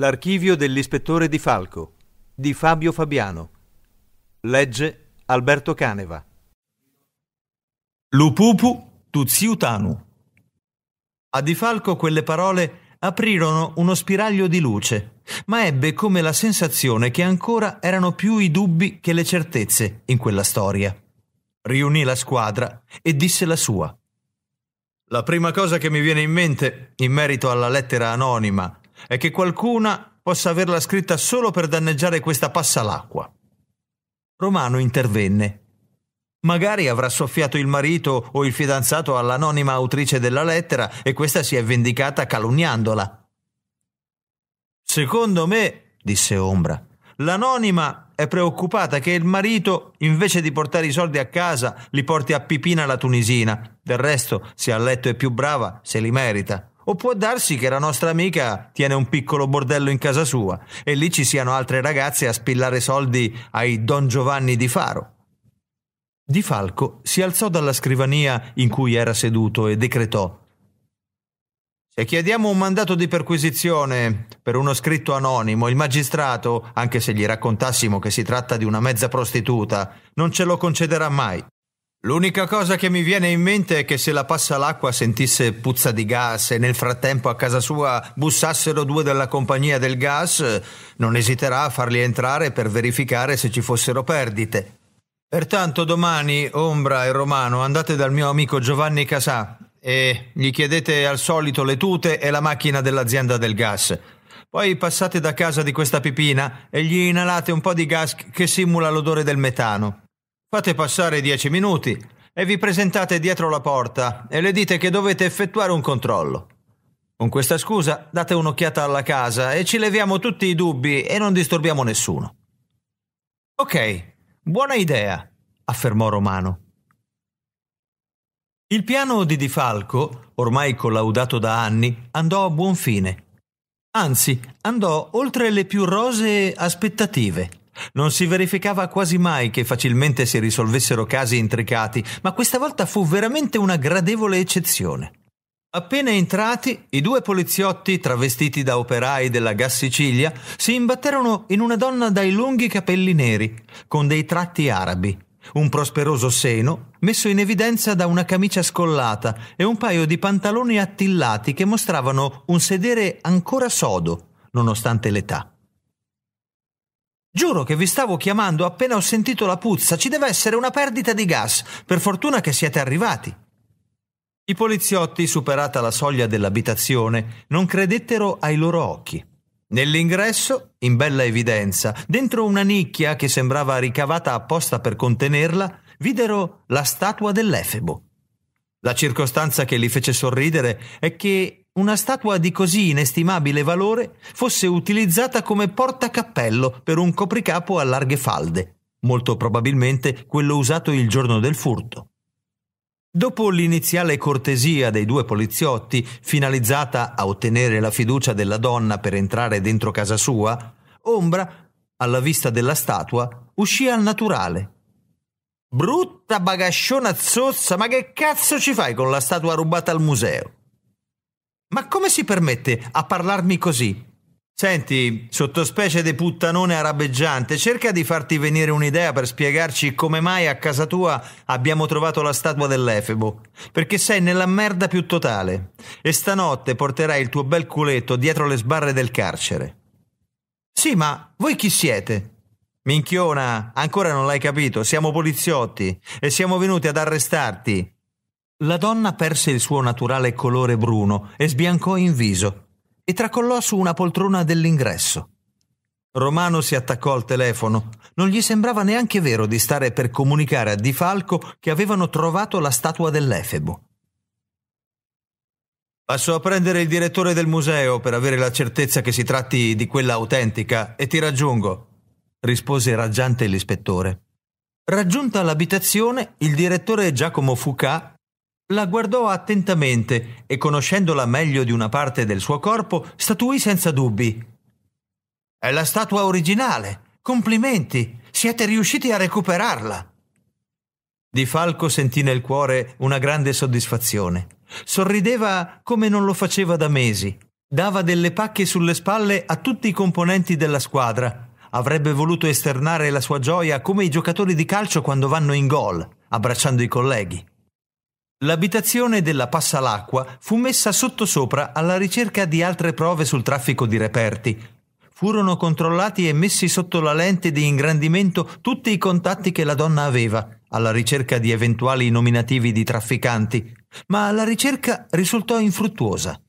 L'archivio dell'ispettore Di Falco di Fabio Fabiano. Legge Alberto Caneva. Lupupu tuziutanu. A Di Falco quelle parole aprirono uno spiraglio di luce, ma ebbe come la sensazione che ancora erano più i dubbi che le certezze in quella storia. Riunì la squadra e disse la sua. La prima cosa che mi viene in mente in merito alla lettera anonima è che qualcuna possa averla scritta solo per danneggiare questa passa passalacqua. Romano intervenne. Magari avrà soffiato il marito o il fidanzato all'anonima autrice della lettera e questa si è vendicata calunniandola. Secondo me, disse Ombra, l'anonima è preoccupata che il marito, invece di portare i soldi a casa, li porti a Pipina la tunisina. Del resto, se a letto è più brava, se li merita. O può darsi che la nostra amica tiene un piccolo bordello in casa sua e lì ci siano altre ragazze a spillare soldi ai Don Giovanni di Faro. Di Falco si alzò dalla scrivania in cui era seduto e decretò se chiediamo un mandato di perquisizione per uno scritto anonimo, il magistrato, anche se gli raccontassimo che si tratta di una mezza prostituta, non ce lo concederà mai. L'unica cosa che mi viene in mente è che se la passa l'acqua sentisse puzza di gas e nel frattempo a casa sua bussassero due della compagnia del gas, non esiterà a farli entrare per verificare se ci fossero perdite. Pertanto domani, Ombra e Romano, andate dal mio amico Giovanni Casà e gli chiedete al solito le tute e la macchina dell'azienda del gas. Poi passate da casa di questa pipina e gli inalate un po' di gas che simula l'odore del metano. Fate passare dieci minuti e vi presentate dietro la porta e le dite che dovete effettuare un controllo. Con questa scusa date un'occhiata alla casa e ci leviamo tutti i dubbi e non disturbiamo nessuno. Ok, buona idea, affermò Romano. Il piano di Di Falco, ormai collaudato da anni, andò a buon fine. Anzi, andò oltre le più rosee aspettative. Non si verificava quasi mai che facilmente si risolvessero casi intricati, ma questa volta fu veramente una gradevole eccezione. Appena entrati, i due poliziotti, travestiti da operai della Gas Sicilia, si imbatterono in una donna dai lunghi capelli neri, con dei tratti arabi, un prosperoso seno messo in evidenza da una camicia scollata e un paio di pantaloni attillati che mostravano un sedere ancora sodo, nonostante l'età. Giuro che vi stavo chiamando appena ho sentito la puzza, ci deve essere una perdita di gas, per fortuna che siete arrivati. I poliziotti, superata la soglia dell'abitazione, non credettero ai loro occhi. Nell'ingresso, in bella evidenza, dentro una nicchia che sembrava ricavata apposta per contenerla, videro la statua dell'Efebo. La circostanza che li fece sorridere è che una statua di così inestimabile valore fosse utilizzata come portacappello per un copricapo a larghe falde, molto probabilmente quello usato il giorno del furto. Dopo l'iniziale cortesia dei due poliziotti, finalizzata a ottenere la fiducia della donna per entrare dentro casa sua, Ombra, alla vista della statua, uscì al naturale. Brutta bagasciona zozza, ma che cazzo ci fai con la statua rubata al museo? Ma come si permette a parlarmi così? Senti, sottospecie di puttanone arabeggiante, cerca di farti venire un'idea per spiegarci come mai a casa tua abbiamo trovato la statua dell'Efebo. Perché sei nella merda più totale. E stanotte porterai il tuo bel culetto dietro le sbarre del carcere. Sì, ma voi chi siete? Minchiona, ancora non l'hai capito, siamo poliziotti e siamo venuti ad arrestarti la donna perse il suo naturale colore bruno e sbiancò in viso e tracollò su una poltrona dell'ingresso. Romano si attaccò al telefono. Non gli sembrava neanche vero di stare per comunicare a Di Falco che avevano trovato la statua dell'Efebo. Passo a prendere il direttore del museo per avere la certezza che si tratti di quella autentica e ti raggiungo, rispose raggiante l'ispettore. Raggiunta l'abitazione, il direttore Giacomo Fucà la guardò attentamente e conoscendola meglio di una parte del suo corpo, statuì senza dubbi. È la statua originale. Complimenti, siete riusciti a recuperarla. Di Falco sentì nel cuore una grande soddisfazione. Sorrideva come non lo faceva da mesi. Dava delle pacche sulle spalle a tutti i componenti della squadra. Avrebbe voluto esternare la sua gioia come i giocatori di calcio quando vanno in gol, abbracciando i colleghi. L'abitazione della Passalacqua fu messa sottosopra alla ricerca di altre prove sul traffico di reperti. Furono controllati e messi sotto la lente di ingrandimento tutti i contatti che la donna aveva, alla ricerca di eventuali nominativi di trafficanti, ma la ricerca risultò infruttuosa.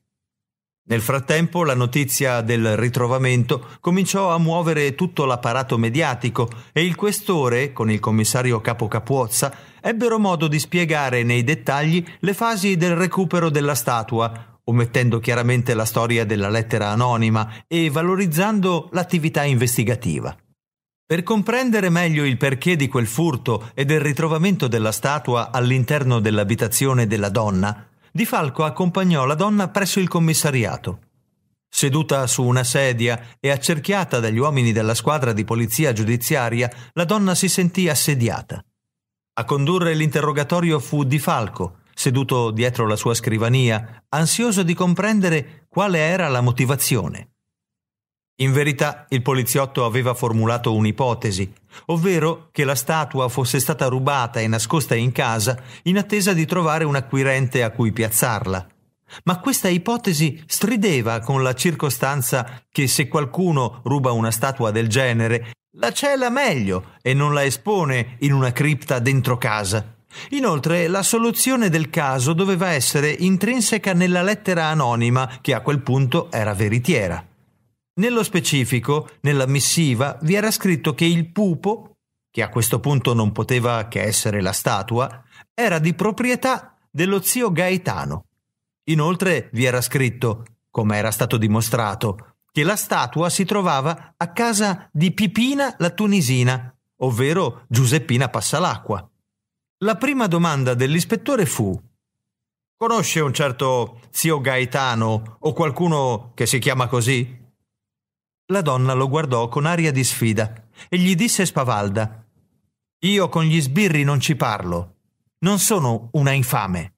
Nel frattempo la notizia del ritrovamento cominciò a muovere tutto l'apparato mediatico e il questore, con il commissario Capo Capuozza, ebbero modo di spiegare nei dettagli le fasi del recupero della statua, omettendo chiaramente la storia della lettera anonima e valorizzando l'attività investigativa. Per comprendere meglio il perché di quel furto e del ritrovamento della statua all'interno dell'abitazione della donna, di Falco accompagnò la donna presso il commissariato. Seduta su una sedia e accerchiata dagli uomini della squadra di polizia giudiziaria, la donna si sentì assediata. A condurre l'interrogatorio fu Di Falco, seduto dietro la sua scrivania, ansioso di comprendere quale era la motivazione. In verità il poliziotto aveva formulato un'ipotesi, ovvero che la statua fosse stata rubata e nascosta in casa in attesa di trovare un acquirente a cui piazzarla. Ma questa ipotesi strideva con la circostanza che se qualcuno ruba una statua del genere, la cela meglio e non la espone in una cripta dentro casa. Inoltre, la soluzione del caso doveva essere intrinseca nella lettera anonima che a quel punto era veritiera. Nello specifico, nella missiva vi era scritto che il pupo, che a questo punto non poteva che essere la statua, era di proprietà dello zio Gaetano. Inoltre vi era scritto, come era stato dimostrato, che la statua si trovava a casa di Pipina la tunisina, ovvero Giuseppina Passalacqua. La prima domanda dell'ispettore fu Conosce un certo zio Gaetano o qualcuno che si chiama così? La donna lo guardò con aria di sfida e gli disse spavalda Io con gli sbirri non ci parlo. Non sono una infame.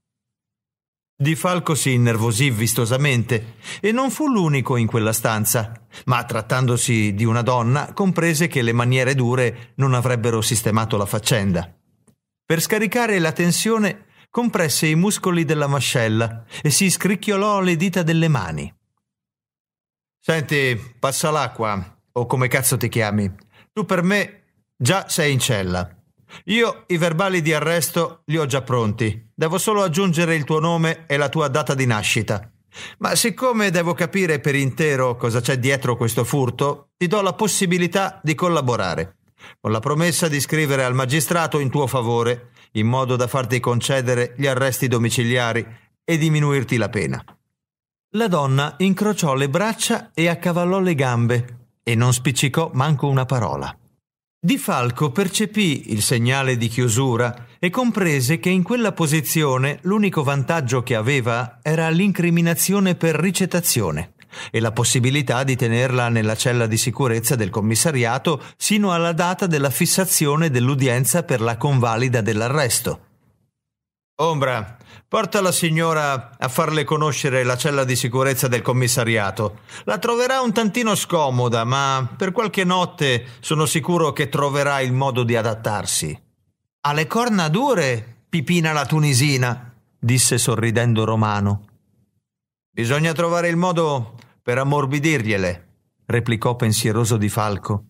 Di Falco si innervosì vistosamente e non fu l'unico in quella stanza, ma trattandosi di una donna comprese che le maniere dure non avrebbero sistemato la faccenda. Per scaricare la tensione compresse i muscoli della mascella e si scricchiolò le dita delle mani. Senti, passa l'acqua, o come cazzo ti chiami. Tu per me già sei in cella. Io i verbali di arresto li ho già pronti. Devo solo aggiungere il tuo nome e la tua data di nascita. Ma siccome devo capire per intero cosa c'è dietro questo furto, ti do la possibilità di collaborare, con la promessa di scrivere al magistrato in tuo favore, in modo da farti concedere gli arresti domiciliari e diminuirti la pena. La donna incrociò le braccia e accavallò le gambe e non spiccicò manco una parola. Di Falco percepì il segnale di chiusura e comprese che in quella posizione l'unico vantaggio che aveva era l'incriminazione per ricettazione e la possibilità di tenerla nella cella di sicurezza del commissariato sino alla data della fissazione dell'udienza per la convalida dell'arresto. Ombra, porta la signora a farle conoscere la cella di sicurezza del commissariato. La troverà un tantino scomoda, ma per qualche notte sono sicuro che troverà il modo di adattarsi. Ha le corna dure, Pipina la tunisina, disse sorridendo Romano. Bisogna trovare il modo per ammorbidirgliele, replicò pensieroso Di Falco.